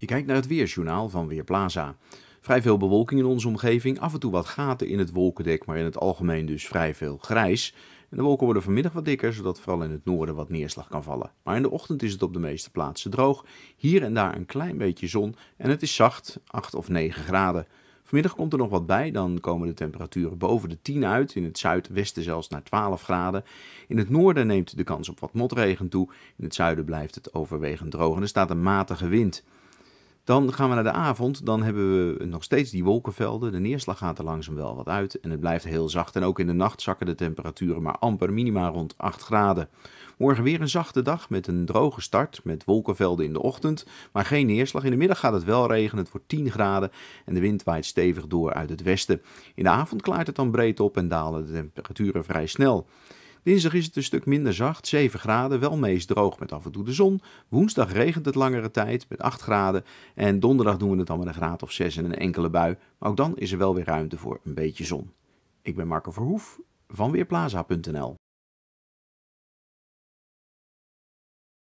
Je kijkt naar het weersjournaal van Weerplaza. Vrij veel bewolking in onze omgeving, af en toe wat gaten in het wolkendek, maar in het algemeen dus vrij veel grijs. En de wolken worden vanmiddag wat dikker, zodat vooral in het noorden wat neerslag kan vallen. Maar in de ochtend is het op de meeste plaatsen droog, hier en daar een klein beetje zon en het is zacht, 8 of 9 graden. Vanmiddag komt er nog wat bij, dan komen de temperaturen boven de 10 uit, in het zuidwesten zelfs naar 12 graden. In het noorden neemt de kans op wat motregen toe, in het zuiden blijft het overwegend droog en er staat een matige wind. Dan gaan we naar de avond. Dan hebben we nog steeds die wolkenvelden. De neerslag gaat er langzaam wel wat uit. En het blijft heel zacht. En ook in de nacht zakken de temperaturen maar amper. Minima rond 8 graden. Morgen weer een zachte dag met een droge start. Met wolkenvelden in de ochtend. Maar geen neerslag. In de middag gaat het wel regenen. Het wordt 10 graden. En de wind waait stevig door uit het westen. In de avond klaart het dan breed op en dalen de temperaturen vrij snel. Dinsdag is het een stuk minder zacht, 7 graden, wel meest droog met af en toe de zon. Woensdag regent het langere tijd met 8 graden. En donderdag doen we het dan met een graad of 6 en een enkele bui. Maar ook dan is er wel weer ruimte voor een beetje zon. Ik ben Marco Verhoef van Weerplaza.nl